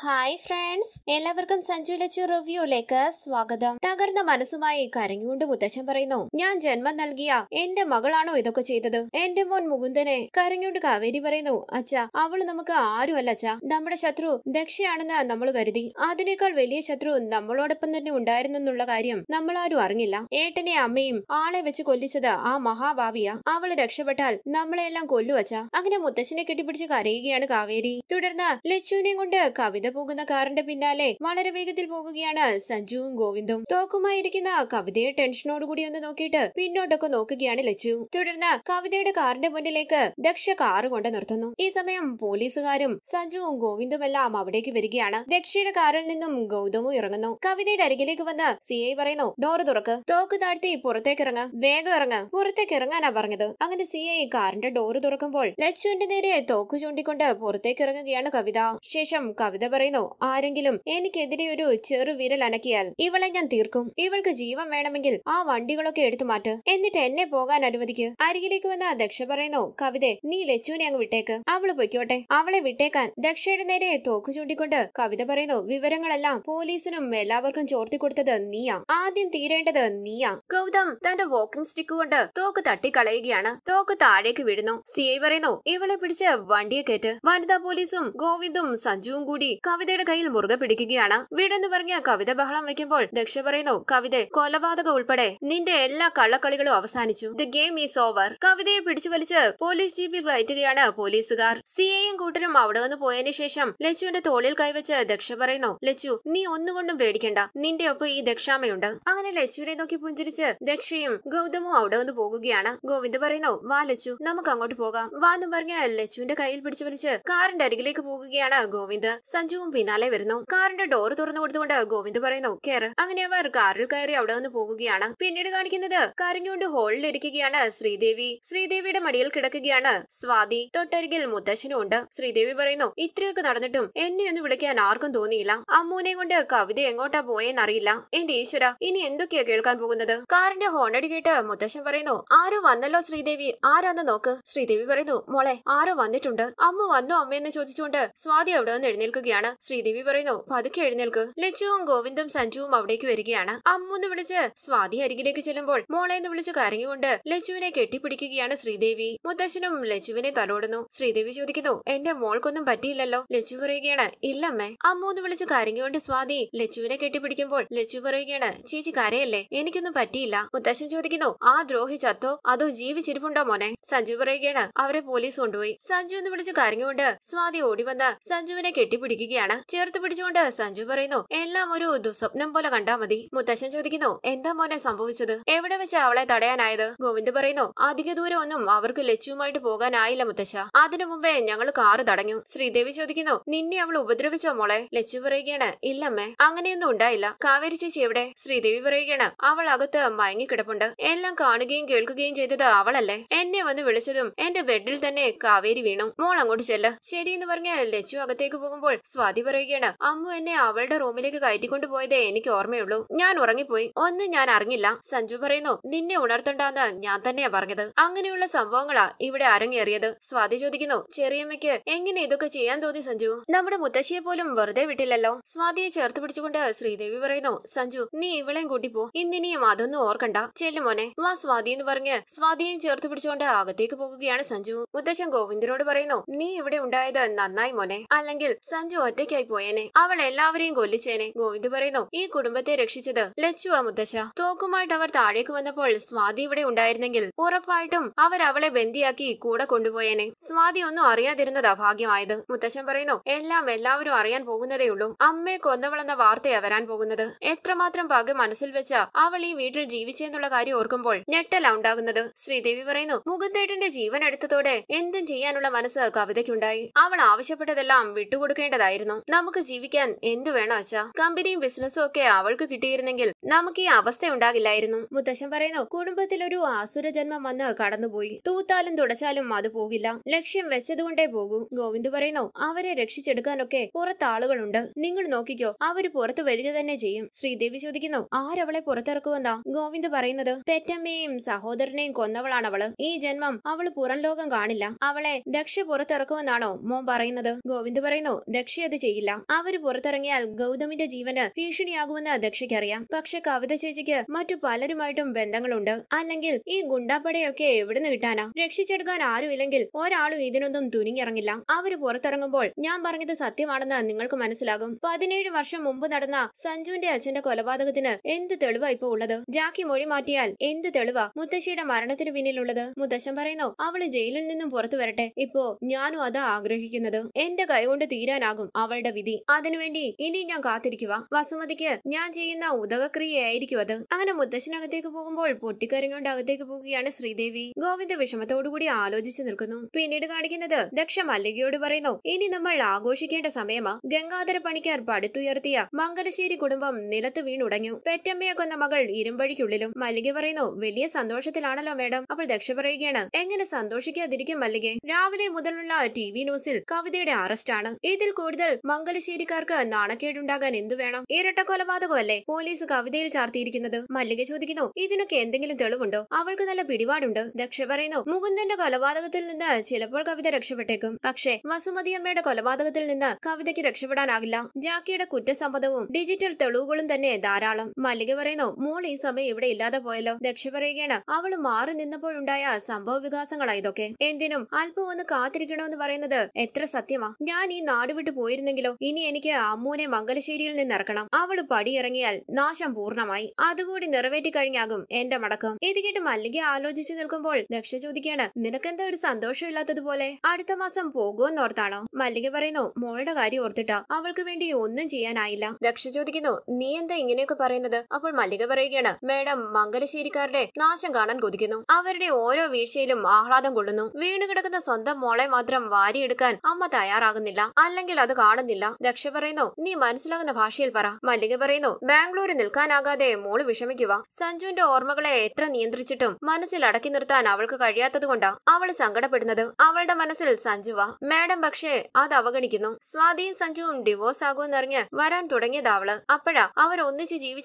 hi friends എല്ലാവർക്കും സഞ്ജു ലച്ചു റിവ്യൂലേക്ക് സ്വാഗതം തകർന്ന മനസ്സുമായി കരഞ്ഞുകൊണ്ട് മുത്തച്ഛൻ പറയുന്നു ഞാൻ ജന്മം നൽകിയ എന്റെ മകളാണോ ഇതൊക്കെ ചെയ്തത് എന്റെ മോൻ മുകുന്ദനെ കരഞ്ഞുകൊണ്ട് കാവേരി പറയുന്നു അച്ഛ അവള് നമുക്ക് ആരുമല്ല അച്ഛ നമ്മുടെ ശത്രു ദക്ഷയാണെന്ന് നമ്മൾ കരുതി അതിനേക്കാൾ വലിയ ശത്രു നമ്മളോടൊപ്പം തന്നെ ഉണ്ടായിരുന്നു എന്നുള്ള കാര്യം നമ്മൾ ആരും അറിഞ്ഞില്ല ഏട്ടനെ അമ്മയും ആളെ വെച്ച് കൊല്ലിച്ചത് ആ മഹാഭാവിയ അവള് രക്ഷപ്പെട്ടാൽ നമ്മളെല്ലാം കൊല്ലുവച്ച അങ്ങനെ മുത്തശ്ശനെ കെട്ടിപ്പിടിച്ച് കരയുകയാണ് കാവേരി തുടർന്ന് ലച്ചുവിനെയും കൊണ്ട് കവിത കവിത പോകുന്ന കാറിന്റെ പിന്നാലെ വളരെ വേഗത്തിൽ പോകുകയാണ് സഞ്ജുവും ഗോവിന്ദും തോക്കുമായിരിക്കുന്ന കവിതയെ ടെൻഷനോടുകൂടി ഒന്ന് നോക്കിയിട്ട് പിന്നോട്ടൊക്കെ നോക്കുകയാണ് ലച്ചു തുടർന്ന് കവിതയുടെ കാറിന്റെ മുന്നിലേക്ക് ദക്ഷ കാറ് കൊണ്ട് നിർത്തുന്നു ഈ സമയം പോലീസുകാരും സഞ്ജുവും ഗോവിന്ദും എല്ലാം അവിടേക്ക് വരികയാണ് ദക്ഷയുടെ കാറിൽ നിന്നും ഗൗതമും ഇറങ്ങുന്നു കവിതയുടെ അരികിലേക്ക് വന്ന് സി ഐ പറയുന്നു ഡോറ് തുറക്ക് തോക്ക് താഴ്ത്തി പുറത്തേക്ക് ഇറങ്ങ് വേഗം ഇറങ്ങ് പുറത്തേക്ക് ഇറങ്ങാനാ പറഞ്ഞത് അങ്ങനെ സി ഐ കാറിന്റെ ഡോറ് തുറക്കുമ്പോൾ ലച്ചുവിന്റെ നേരെ തോക്ക് ചൂണ്ടിക്കൊണ്ട് പുറത്തേക്ക് ഇറങ്ങുകയാണ് കവിത ശേഷം കവിത പറയുന്നു ആരെങ്കിലും എനിക്കെതിരെ ഒരു ചെറു വിരൽ അനക്കിയാൽ ഇവളെ ഞാൻ തീർക്കും ഇവൾക്ക് ജീവൻ വേണമെങ്കിൽ ആ വണ്ടികളൊക്കെ എടുത്തു മാറ്റ് എന്നിട്ട് എന്നെ പോകാൻ അനുവദിക്ക് അരികിലേക്ക് വന്ന ദക്ഷ പറയുന്നു കവിത നീ ലച്ചുവിനെ അങ്ങ് വിട്ടേക്ക് അവള് പൊയ്ക്കോട്ടെ അവളെ വിട്ടേക്കാൻ ദക്ഷയുടെ നേരെ തോക്ക് ചൂണ്ടിക്കൊണ്ട് കവിത പറയുന്നു വിവരങ്ങളെല്ലാം പോലീസിനും എല്ലാവർക്കും ചോർത്തി കൊടുത്തത് നീയാ ആദ്യം തീരേണ്ടത് നീയാ ഗൗതം തന്റെ വോക്കിംഗ് സ്റ്റിക്ക് കൊണ്ട് തോക്ക് തട്ടിക്കളയുകയാണ് തോക്ക് താഴേക്ക് വിടുന്നു സി ഐ പറയുന്നു ഇവളെ പിടിച്ച് വണ്ടിയെ കയറ്റ് വനിതാ പോലീസും ഗോവിന്ദും സഞ്ജുവും കൂടി കവിതയുടെ കയ്യിൽ മുറുകെ പിടിക്കുകയാണ് വീടെന്ന് പറഞ്ഞ കവിത ബഹളം വെക്കുമ്പോൾ ദക്ഷ പറയുന്നു കവിത കൊലപാതകം ഉൾപ്പെടെ നിന്റെ എല്ലാ കള്ളക്കളികളും അവസാനിച്ചു ദ ഗെയിം ഈസ് ഓവർ കവിതയെ പിടിച്ചു വലിച്ച് പോലീസ് ജീപ്പിൽ കയറ്റുകയാണ് പോലീസുകാർ സിയെയും കൂട്ടരും അവിടെ വന്ന് പോയതിനു ശേഷം ലച്ചുവിന്റെ തോളിൽ കൈവച്ച് ദക്ഷ പറയുന്നു ലച്ചു നീ ഒന്നുകൊണ്ടും പേടിക്കണ്ട നിന്റെ ഒപ്പം ഈ ദക്ഷാമയുണ്ട് അങ്ങനെ ലച്ചുവിനെ നോക്കി പുഞ്ചിരിച്ച് ദക്ഷയും ഗൗതമും അവിടെ വന്ന് പോകുകയാണ് ഗോവിന്ദ് പറയുന്നു വാ ലച്ചു നമുക്ക് അങ്ങോട്ട് പോകാം വാ എന്ന് പറഞ്ഞ് ലച്ചുവിന്റെ കയ്യിൽ പിടിച്ചു വലിച്ച് കാറിന്റെ അരികിലേക്ക് പോകുകയാണ് ഗോവിന്ദ് സഞ്ജു രാജുവും പിന്നാലെ വരുന്നു കാറിന്റെ ഡോർ തുറന്നു കൊടുത്തുകൊണ്ട് ഗോവിന്ദ് പറയുന്നു കയറ് അങ്ങനെ അവർ കാറിൽ കയറി അവിടെ നിന്ന് പോകുകയാണ് പിന്നീട് കാണിക്കുന്നത് കരഞ്ഞുകൊണ്ട് ഹോളിൽ ഇരിക്കുകയാണ് ശ്രീദേവി ശ്രീദേവിയുടെ മടിയിൽ കിടക്കുകയാണ് സ്വാതി തൊട്ടരികിൽ മുത്തശ്ശനും ഉണ്ട് ശ്രീദേവി പറയുന്നു ഇത്രയൊക്കെ നടന്നിട്ടും എന്നെ ഒന്ന് വിളിക്കാൻ ആർക്കും തോന്നിയില്ല അമ്മൂനെ കൊണ്ട് കവിത എങ്ങോട്ടാ പോയെന്നറിയില്ല എന്റെ ഈശ്വര ഇനി എന്തൊക്കെയാ കേൾക്കാൻ പോകുന്നത് കാറിന്റെ ഹോണടി കേട്ട് മുത്തശ്ശൻ പറയുന്നു ആരോ വന്നല്ലോ ശ്രീദേവി ആരാന്ന് നോക്ക് ശ്രീദേവി പറയുന്നു മോളെ ആരോ വന്നിട്ടുണ്ട് അമ്മ വന്നോ അമ്മയെന്ന് ചോദിച്ചുകൊണ്ട് സ്വാതി അവിടെ നിന്ന് എഴുന്നേൽക്കുകയാണ് ആണ് ശ്രീദേവി പറയുന്നു പതുക്കെ എഴുന്നേൽക്ക് ലച്ചുവും ഗോവിന്ദും സഞ്ജുവും അവിടേക്ക് വരികയാണ് അമ്മുന്ന് വിളിച്ച് സ്വാതി അരികിലേക്ക് ചെല്ലുമ്പോൾ എന്ന് വിളിച്ച് കരഞ്ഞുകൊണ്ട് ലച്ചുവിനെ കെട്ടിപ്പിടിക്കുകയാണ് ശ്രീദേവി മുത്തശ്ശനും ലച്ചുവിനെ തലോടുന്നു ശ്രീദേവി ചോദിക്കുന്നു എന്റെ മോൾക്കൊന്നും പറ്റിയില്ലല്ലോ ലച്ചു പറയുകയാണ് ഇല്ലമ്മേ അമ്മൂന്ന് വിളിച്ച് കരഞ്ഞുകൊണ്ട് സ്വാതി ലച്ചുവിനെ കെട്ടിപ്പിടിക്കുമ്പോൾ ലച്ചു പറയുകയാണ് ചേച്ചി കരയല്ലേ എനിക്കൊന്നും പറ്റിയില്ല മുത്തശ്ശൻ ചോദിക്കുന്നു ആ ദ്രോഹി ചത്തോ അതോ ജീവിച്ചിരിപ്പുണ്ടോ മോനെ സഞ്ജു പറയുകയാണ് അവരെ പോലീസ് കൊണ്ടുപോയി സഞ്ജു എന്ന് വിളിച്ച് കരഞ്ഞുകൊണ്ട് സ്വാതി ഓടി വന്ന് സഞ്ജുവിനെ കെട്ടിപ്പിടിക്കുക ഇരിക്കുകയാണ് ചേർത്ത് പിടിച്ചുകൊണ്ട് സഞ്ജു പറയുന്നു എല്ലാം ഒരു ദുസ്വപ്നം പോലെ കണ്ടാ മതി മുത്തശ്ശൻ ചോദിക്കുന്നു എന്താ മോനെ സംഭവിച്ചത് എവിടെ വെച്ച് അവളെ തടയാനായത് ഗോവിന്ദ് പറയുന്നു അധിക ദൂരം ഒന്നും അവർക്ക് ലച്ചുവുമായിട്ട് പോകാനായില്ല മുത്തശ്ശ അതിനു മുമ്പേ ഞങ്ങൾ കാറ് തടഞ്ഞു ശ്രീദേവി ചോദിക്കുന്നു നിന്നെ അവൾ ഉപദ്രവിച്ചോ മോളെ ലച്ചു പറയുകയാണ് ഇല്ലമ്മേ അങ്ങനെയൊന്നും ഉണ്ടായില്ല കാവേരി ചേച്ചി എവിടെ ശ്രീദേവി പറയുകയാണ് അവൾ അകത്ത് മയങ്ങിക്കിടപ്പുണ്ട് എല്ലാം കാണുകയും കേൾക്കുകയും ചെയ്തത് അവളല്ലേ എന്നെ വന്ന് വിളിച്ചതും എന്റെ ബെഡിൽ തന്നെ കാവേരി വീണു മോൾ അങ്ങോട്ട് ശരി ശരിയെന്ന് പറഞ്ഞ് ലച്ചു അകത്തേക്ക് പോകുമ്പോൾ സ്വ പാതി പറയുകയാണ് അമ്മു എന്നെ അവളുടെ റൂമിലേക്ക് കയറ്റിക്കൊണ്ടു പോയതേ എനിക്ക് ഓർമ്മയുള്ളൂ ഞാൻ ഉറങ്ങിപ്പോയി ഒന്നും ഞാൻ അറിഞ്ഞില്ല സഞ്ജു പറയുന്നു നിന്നെ ഉണർത്തണ്ടെന്ന് ഞാൻ തന്നെയാ പറഞ്ഞത് അങ്ങനെയുള്ള സംഭവങ്ങളാ ഇവിടെ അരങ്ങേറിയത് സ്വാതി ചോദിക്കുന്നു ചെറിയമ്മയ്ക്ക് എങ്ങനെ ഇതൊക്കെ ചെയ്യാൻ തോന്നി സഞ്ജു നമ്മുടെ മുത്തശ്ശിയെ പോലും വെറുതെ വിട്ടില്ലല്ലോ സ്വാതിയെ ചേർത്ത് പിടിച്ചുകൊണ്ട് ശ്രീദേവി പറയുന്നു സഞ്ജു നീ ഇവളെയും കൂട്ടിപ്പോ ഇന്നിനിയും അതൊന്നും ഓർക്കണ്ട ചെല്ലു മോനെ വാ സ്വാതി എന്ന് പറഞ്ഞ് സ്വാതിയും ചേർത്ത് പിടിച്ചുകൊണ്ട് അകത്തേക്ക് പോകുകയാണ് സഞ്ജു മുത്തശ്ശൻ ഗോവിന്ദനോട് പറയുന്നു നീ ഇവിടെ ഉണ്ടായത് നന്നായി മോനെ അല്ലെങ്കിൽ സഞ്ജു ഒറ്റയ്ക്കായി പോയേനെ അവൾ എല്ലാവരെയും കൊല്ലിച്ചേനെ ഗോവിന്ദ് പറയുന്നു ഈ കുടുംബത്തെ രക്ഷിച്ചത് ലച്ചുവ മുത്തശ്ശ തോക്കുമായിട്ട് അവർ താഴേക്ക് വന്നപ്പോൾ സ്വാതി ഇവിടെ ഉണ്ടായിരുന്നെങ്കിൽ ഉറപ്പായിട്ടും അവർ അവളെ ബന്ദിയാക്കി കൂടെ കൊണ്ടുപോയേനെ സ്വാതി ഒന്നും അറിയാതിരുന്നത് അഭാഗ്യമായത് മുത്തശ്ശൻ പറയുന്നു എല്ലാം എല്ലാവരും അറിയാൻ പോകുന്നതേ ഉള്ളൂ അമ്മയെ കൊന്നവളെന്ന വാർത്തയാ വരാൻ പോകുന്നത് എത്രമാത്രം പക മനസ്സിൽ വെച്ച അവൾ ഈ വീട്ടിൽ ജീവിച്ചെന്നുള്ള കാര്യം ഓർക്കുമ്പോൾ ഞെട്ടല ഉണ്ടാകുന്നത് ശ്രീദേവി പറയുന്നു മുകുന്ദേട്ടന്റെ ജീവൻ എടുത്തതോടെ എന്തും ചെയ്യാനുള്ള മനസ്സ് കവിതയ്ക്കുണ്ടായി അവൾ ആവശ്യപ്പെട്ടതെല്ലാം വിട്ടുകൊടുക്കേണ്ടതായി ഉണ്ടായിരുന്നു നമുക്ക് ജീവിക്കാൻ എന്തു വേണം അച്ഛാ കമ്പനിയും ബിസിനസ്സും ഒക്കെ അവൾക്ക് കിട്ടിയിരുന്നെങ്കിൽ നമുക്ക് ഈ അവസ്ഥ ഉണ്ടാകില്ലായിരുന്നു മുത്തശ്ശൻ പറയുന്നു കുടുംബത്തിൽ ഒരു ആസുര ജന്മം വന്ന് കടന്നുപോയി തൂത്താലും തുടച്ചാലും അത് പോകില്ല ലക്ഷ്യം വെച്ചതുകൊണ്ടേ പോകൂ ഗോവിന്ദ് പറയുന്നു അവരെ രക്ഷിച്ചെടുക്കാനൊക്കെ പുറത്ത് ആളുകളുണ്ട് നിങ്ങൾ നോക്കിക്കോ അവര് പുറത്ത് വരിക തന്നെ ചെയ്യും ശ്രീദേവി ചോദിക്കുന്നു ആരവളെ പുറത്തിറക്കുമെന്നാ ഗോവിന്ദ് പറയുന്നത് പെറ്റമ്മയും സഹോദരനെയും കൊന്നവളാണ് അവള് ഈ ജന്മം അവൾ പുറം ലോകം കാണില്ല അവളെ ദക്ഷ പുറത്തിറക്കുമെന്നാണോ മോൻ പറയുന്നത് ഗോവിന്ദ് പറയുന്നു ദക്ഷ അത് ചെയ്യില്ല അവര് പുറത്തിറങ്ങിയാൽ ഗൗതമിന്റെ ജീവന് ഭീഷണിയാകുമെന്ന് ദക്ഷയ്ക്കറിയാം പക്ഷെ പക്ഷെ കവിത ചേച്ചിക്ക് മറ്റു പലരുമായിട്ടും ബന്ധങ്ങളുണ്ട് അല്ലെങ്കിൽ ഈ ഗുണ്ടാപ്പടയൊക്കെ എവിടുന്ന് കിട്ടാനാ രക്ഷിച്ചെടുക്കാൻ ആരുമില്ലെങ്കിൽ ഒരാളും ഇതിനൊന്നും തുനിങ്ങിറങ്ങില്ല അവര് പുറത്തിറങ്ങുമ്പോൾ ഞാൻ പറഞ്ഞത് സത്യമാണെന്ന് നിങ്ങൾക്ക് മനസ്സിലാകും പതിനേഴ് വർഷം മുമ്പ് നടന്ന സഞ്ജുവിന്റെ അച്ഛന്റെ കൊലപാതകത്തിന് എന്ത് തെളിവാ ഇപ്പൊ ഉള്ളത് ജാക്കി മൊഴി മാറ്റിയാൽ എന്ത് തെളിവാ മുത്തശ്ശിയുടെ മരണത്തിന് പിന്നിലുള്ളത് മുത്തശ്ശൻ പറയുന്നു അവള് ജയിലിൽ നിന്നും പുറത്തു വരട്ടെ ഇപ്പോ ഞാനും അതാ ആഗ്രഹിക്കുന്നത് എന്റെ കൈകൊണ്ട് തീരാനാകും അവളുടെ വിധി അതിനുവേണ്ടി ഇനി ഞാൻ കാത്തിരിക്കുക വസുമതിക്ക് ഞാൻ ചെയ്യുന്ന ഉദകക്രിയ ആയിരിക്കും അത് അങ്ങനെ മുത്തശ്ശനകത്തേക്ക് പോകുമ്പോൾ പൊട്ടിക്കരങ്ങോണ്ട് അകത്തേക്ക് പോവുകയാണ് ശ്രീദേവി ഗോവിന്ദ വിഷമത്തോടുകൂടി ആലോചിച്ചു നിൽക്കുന്നു പിന്നീട് കാണിക്കുന്നത് ദക്ഷ മല്ലികയോട് പറയുന്നു ഇനി നമ്മൾ ആഘോഷിക്കേണ്ട സമയമാ ഗംഗാധര പണിക്കാർ പടുത്തുയർത്തിയ മംഗലശ്ശേരി കുടുംബം നിലത്ത് വീണുടഞ്ഞു പെറ്റമ്മയെ കൊന്ന മകൾ ഇരുമ്പഴിക്കുള്ളിലും മല്ലിക പറയുന്നു വലിയ സന്തോഷത്തിലാണല്ലോ മേഡം അപ്പോൾ ദക്ഷ പറയുകയാണ് എങ്ങനെ സന്തോഷിക്കാതിരിക്കും മല്ലികെ രാവിലെ മുതലുള്ള ടി വി ന്യൂസിൽ കവിതയുടെ അറസ്റ്റാണ് ഇതിൽ കൂടുതൽ മംഗലശ്ശേരിക്കാർക്ക് നാണക്കേടുണ്ടാകാൻ എന്തു വേണം ഇരട്ട കൊലപാതകമല്ലേ പോലീസ് കവിതയിൽ ചാർത്തിയിരിക്കുന്നത് മല്ലിക ചോദിക്കുന്നു ഇതിനൊക്കെ എന്തെങ്കിലും തെളിവുണ്ടോ അവൾക്ക് നല്ല പിടിപാടുണ്ട് ദക്ഷ പറയുന്നു മുകുന്ദന്റെ കൊലപാതകത്തിൽ നിന്ന് ചിലപ്പോൾ കവിത രക്ഷപ്പെട്ടേക്കും പക്ഷേ വസുമതി അമ്മയുടെ കൊലപാതകത്തിൽ നിന്ന് കവിതയ്ക്ക് രക്ഷപ്പെടാനാകില്ല ജാക്കിയുടെ കുറ്റസമ്മതവും ഡിജിറ്റൽ തെളിവുകളും തന്നെ ധാരാളം മല്ലിക പറയുന്നു മോൾ ഈ സമയം ഇവിടെ ഇല്ലാതെ പോയല്ലോ ദക്ഷ പറയുകയാണ് അവൾ മാറി നിന്നപ്പോഴുണ്ടായ സംഭവ വികാസങ്ങളാണ് ഇതൊക്കെ എന്തിനും അല്പം ഒന്ന് കാത്തിരിക്കണമെന്ന് പറയുന്നത് എത്ര സത്യമാ ഞാൻ ഈ നാട് വിട്ടു പോയിരുന്നെങ്കിലോ ഇനി എനിക്ക് അമ്മൂനെ മംഗലശ്ശേരിയിൽ നിന്നിറക്കണം അവൾ പടിയിറങ്ങിയാൽ നാശം പൂർണ്ണമായി അതുകൂടി നിറവേറ്റി കഴിഞ്ഞാകും എന്റെ മടക്കം ഇത് കേട്ട് മല്ലിക ആലോചിച്ചു നിൽക്കുമ്പോൾ ലക്ഷ ചോദിക്കാണ് നിനക്കെന്തോ ഒരു സന്തോഷമില്ലാത്തതുപോലെ അടുത്ത മാസം പോകുമെന്നോർത്താണോ മല്ലിക പറയുന്നു മോളുടെ കാര്യം ഓർത്തിട്ടാ അവൾക്ക് വേണ്ടി ഒന്നും ചെയ്യാനായില്ല ദക്ഷ ചോദിക്കുന്നു നീ എന്താ ഇങ്ങനെയൊക്കെ പറയുന്നത് അപ്പോൾ മല്ലിക പറയുകയാണ് മേഡം മംഗലശ്ശേരിക്കാരുടെ നാശം കാണാൻ കൊതിക്കുന്നു അവരുടെ ഓരോ വീഴ്ചയിലും ആഹ്ലാദം കൊള്ളുന്നു വീണ് കിടക്കുന്ന സ്വന്തം മോളെ മാത്രം വാരിയെടുക്കാൻ അമ്മ തയ്യാറാകുന്നില്ല അല്ലെങ്കിൽ അത് കാണുന്നില്ല ദക്ഷ പറയുന്നു നീ മനസ്സിലാകുന്ന ഭാഷയിൽ പറ മല്ലിക പറയുന്നു ബാംഗ്ലൂരിൽ നിൽക്കാൻ താങ്ങാനാകാതെ മോള് വിഷമിക്കുക സഞ്ജുവിന്റെ ഓർമ്മകളെ എത്ര നിയന്ത്രിച്ചിട്ടും മനസ്സിൽ അടക്കി നിർത്താൻ അവൾക്ക് കഴിയാത്തതുകൊണ്ടാ അവൾ സങ്കടപ്പെടുന്നത് അവളുടെ മനസ്സിൽ സഞ്ജുവ മാഡം പക്ഷേ അത് അവഗണിക്കുന്നു സ്വാതിയും സഞ്ജുവും ഡിവോഴ്സ് ആകുമെന്നറിഞ്ഞ് വരാൻ തുടങ്ങിയത് അവള് അപ്പോഴാ അവർ ഒന്നിച്ച് ജീവിച്ചു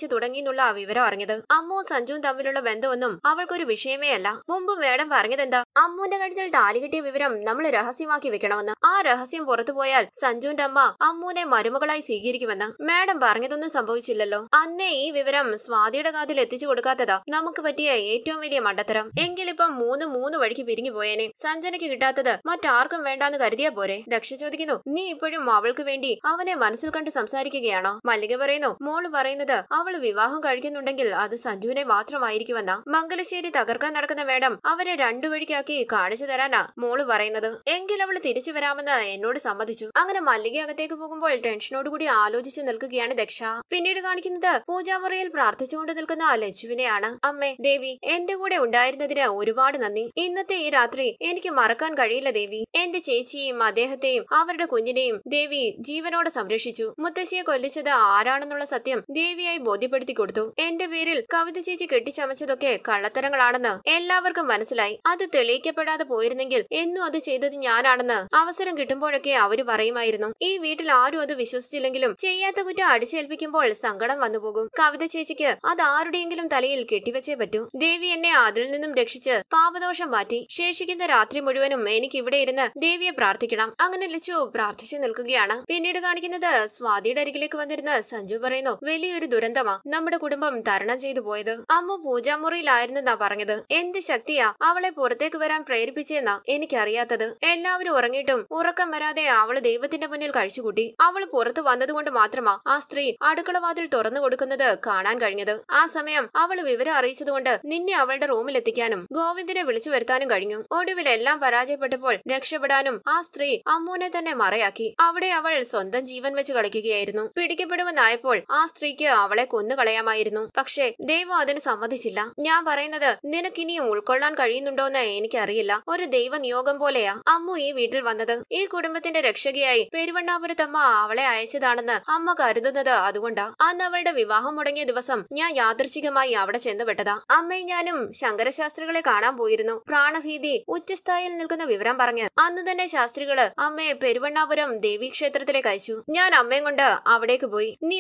ആ വിവരം അറിഞ്ഞത് അമ്മുവും സഞ്ജുവും തമ്മിലുള്ള ബന്ധമൊന്നും അവൾക്കൊരു വിഷയമേ അല്ല മുമ്പ് മാഡം പറഞ്ഞതെന്താ അമ്മുവിന്റെ കഴിച്ചിൽ താലി കിട്ടിയ വിവരം നമ്മൾ രഹസ്യമാക്കി വെക്കണമെന്ന് ആ രഹസ്യം പുറത്തുപോയാൽ സഞ്ജുവിന്റെ അമ്മ അമ്മുവിനെ മരുമകളായി സ്വീകരിക്കുമെന്ന് മാഡം പറഞ്ഞതൊന്നും സംഭവിച്ചില്ലല്ലോ അന്നേ ഈ വിവരം സ്വാതിയുടെ കാതിൽ എത്തിച്ചു കൊടുക്കാത്തതാ നമുക്ക് പറ്റിയ ഏറ്റവും വലിയ മണ്ടത്തരം എങ്കിലിപ്പം മൂന്ന് മൂന്ന് വഴിക്ക് പിരിഞ്ഞു പോയേനെ സഞ്ജനയ്ക്ക് കിട്ടാത്തത് മറ്റാർക്കും വേണ്ടാന്ന് കരുതിയ പോരെ ദക്ഷ ചോദിക്കുന്നു നീ ഇപ്പോഴും അവൾക്ക് വേണ്ടി അവനെ മനസ്സിൽ കണ്ട് സംസാരിക്കുകയാണോ മല്ലിക പറയുന്നു മോള് പറയുന്നത് അവൾ വിവാഹം കഴിക്കുന്നുണ്ടെങ്കിൽ അത് സഞ്ജുവിനെ മാത്രമായിരിക്കുമെന്നാ മംഗലശ്ശേരി തകർക്കാൻ നടക്കുന്ന വേടം അവരെ രണ്ടു വഴിക്കാക്കി കാണിച്ചു തരാനാ മോള് പറയുന്നത് എങ്കിൽ അവൾ തിരിച്ചു വരാമെന്ന് എന്നോട് സമ്മതിച്ചു അങ്ങനെ മല്ലിക അകത്തേക്ക് പോകുമ്പോൾ ടെൻഷനോടുകൂടി ആലോചിച്ച് നിൽക്കുകയാണ് ദക്ഷ പിന്നീട് കാണിക്കുന്നത് പൂജാ അലമുറയിൽ പ്രാർത്ഥിച്ചുകൊണ്ട് നിൽക്കുന്ന ലജുവിനെയാണ് അമ്മേ ദേവി എന്റെ കൂടെ ഉണ്ടായിരുന്നതിന് ഒരുപാട് നന്ദി ഇന്നത്തെ ഈ രാത്രി എനിക്ക് മറക്കാൻ കഴിയില്ല ദേവി എന്റെ ചേച്ചിയെയും അദ്ദേഹത്തെയും അവരുടെ കുഞ്ഞിനെയും ദേവി ജീവനോടെ സംരക്ഷിച്ചു മുത്തശ്ശിയെ കൊല്ലിച്ചത് ആരാണെന്നുള്ള സത്യം ദേവിയായി ബോധ്യപ്പെടുത്തി കൊടുത്തു എന്റെ പേരിൽ കവിത ചേച്ചി കെട്ടിച്ചമച്ചതൊക്കെ കള്ളത്തരങ്ങളാണെന്ന് എല്ലാവർക്കും മനസ്സിലായി അത് തെളിയിക്കപ്പെടാതെ പോയിരുന്നെങ്കിൽ എന്നും അത് ചെയ്തത് ഞാനാണെന്ന് അവസരം കിട്ടുമ്പോഴൊക്കെ അവര് പറയുമായിരുന്നു ഈ വീട്ടിൽ ആരും അത് വിശ്വസിച്ചില്ലെങ്കിലും ചെയ്യാത്ത കുറ്റം അടിച്ചേൽപ്പിക്കുമ്പോൾ സങ്കടം വന്നുപോകും കവിത ചേച്ചിക്ക് അത് ആരുടെയെങ്കിലും തലയിൽ കെട്ടിവച്ചേ പറ്റൂ ദേവി എന്നെ അതിൽ നിന്നും രക്ഷിച്ച് പാപദോഷം മാറ്റി ശേഷിക്കുന്ന രാത്രി മുഴുവനും എനിക്ക് ഇവിടെ ഇരുന്ന് ദേവിയെ പ്രാർത്ഥിക്കണം അങ്ങനെ ലിച്ചു പ്രാർത്ഥിച്ചു നിൽക്കുകയാണ് പിന്നീട് കാണിക്കുന്നത് സ്വാതിയുടെ അരികിലേക്ക് വന്നിരുന്ന സഞ്ജു പറയുന്നു വലിയൊരു ദുരന്തമാ നമ്മുടെ കുടുംബം തരണം ചെയ്തു പോയത് അമ്മ പൂജാമുറിയിലായിരുന്നെന്നാ പറഞ്ഞത് എന്ത് ശക്തിയാ അവളെ പുറത്തേക്ക് വരാൻ പ്രേരിപ്പിച്ചെന്നാ എനിക്കറിയാത്തത് എല്ലാവരും ഉറങ്ങിയിട്ടും ഉറക്കം വരാതെ അവള് ദൈവത്തിന്റെ മുന്നിൽ കഴിച്ചുകൂട്ടി അവൾ പുറത്തു വന്നതുകൊണ്ട് മാത്രമാ ആ സ്ത്രീ അടുക്കളവാതിൽ തുറന്നു കൊടുക്കുന്നത് കാണാൻ കഴിഞ്ഞത് ആ സമയം അവൾ വിവരം അറിയിച്ചതുകൊണ്ട് നിന്നെ അവളുടെ റൂമിലെത്തിക്കാനും ഗോവിന്ദിനെ വിളിച്ചു വരുത്താനും കഴിഞ്ഞു ഒടുവിൽ എല്ലാം പരാജയപ്പെട്ടപ്പോൾ രക്ഷപ്പെടാനും ആ സ്ത്രീ അമ്മൂനെ തന്നെ മറയാക്കി അവിടെ അവൾ സ്വന്തം ജീവൻ വെച്ച് കളിക്കുകയായിരുന്നു പിടിക്കപ്പെടുമെന്നായപ്പോൾ ആ സ്ത്രീക്ക് അവളെ കൊന്നുകളയാമായിരുന്നു പക്ഷേ ദൈവം അതിന് സമ്മതിച്ചില്ല ഞാൻ പറയുന്നത് നിനക്കിനിയും ഉൾക്കൊള്ളാൻ കഴിയുന്നുണ്ടോന്ന് എനിക്കറിയില്ല ഒരു ദൈവ നിയോഗം പോലെയാ അമ്മു ഈ വീട്ടിൽ വന്നത് ഈ കുടുംബത്തിന്റെ രക്ഷകയായി പെരുവണ്ണാപുരത്തമ്മ അവളെ അയച്ചതാണെന്ന് അമ്മ കരുതുന്നത് അതുകൊണ്ടാ അന്ന് അവളുടെ വിവാഹം മുടങ്ങി തുടങ്ങിയ ദിവസം ഞാൻ യാദർശികമായി അവിടെ ചെന്നുപെട്ടതാ അമ്മയും ഞാനും ശങ്കരശാസ്ത്രികളെ കാണാൻ പോയിരുന്നു പ്രാണഭീതി ഉച്ചസ്ഥായിൽ നിൽക്കുന്ന വിവരം പറഞ്ഞ് അന്ന് തന്നെ ശാസ്ത്രികള് അമ്മയെ പെരുവണ്ണാപുരം ദേവീക്ഷേത്രത്തിലേക്ക് അയച്ചു ഞാൻ അമ്മയും കൊണ്ട് അവിടേക്ക് പോയി നീ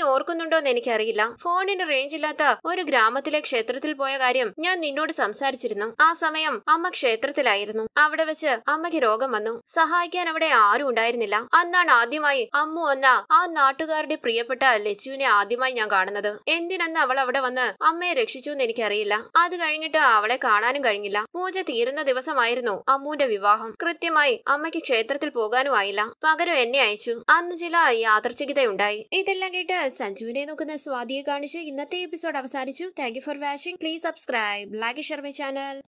എന്ന് എനിക്കറിയില്ല ഫോണിന് റേഞ്ച് ഇല്ലാത്ത ഒരു ഗ്രാമത്തിലെ ക്ഷേത്രത്തിൽ പോയ കാര്യം ഞാൻ നിന്നോട് സംസാരിച്ചിരുന്നു ആ സമയം അമ്മ ക്ഷേത്രത്തിലായിരുന്നു അവിടെ വെച്ച് അമ്മയ്ക്ക് രോഗം വന്നു സഹായിക്കാൻ അവിടെ ആരും ഉണ്ടായിരുന്നില്ല അന്നാണ് ആദ്യമായി അമ്മു എന്ന ആ നാട്ടുകാരുടെ പ്രിയപ്പെട്ട ലച്ചുവിനെ ആദ്യമായി ഞാൻ കാണുന്നത് എന്തിനന്ന് അവൾ അവിടെ വന്ന് അമ്മയെ രക്ഷിച്ചു എന്ന് എനിക്കറിയില്ല അത് കഴിഞ്ഞിട്ട് അവളെ കാണാനും കഴിഞ്ഞില്ല പൂജ തീരുന്ന ദിവസമായിരുന്നു അമ്മുവിന്റെ വിവാഹം കൃത്യമായി അമ്മയ്ക്ക് ക്ഷേത്രത്തിൽ പോകാനും ആയില്ല പകരം എന്നെ അയച്ചു അന്ന് ചില യാദർച്ഛികതയുണ്ടായി ഇതെല്ലാം കേട്ട് സഞ്ജുവിനെ നോക്കുന്ന സ്വാതിയെ കാണിച്ച് ഇന്നത്തെ എപ്പിസോഡ് അവസാനിച്ചു thank you for watching please subscribe like share my channel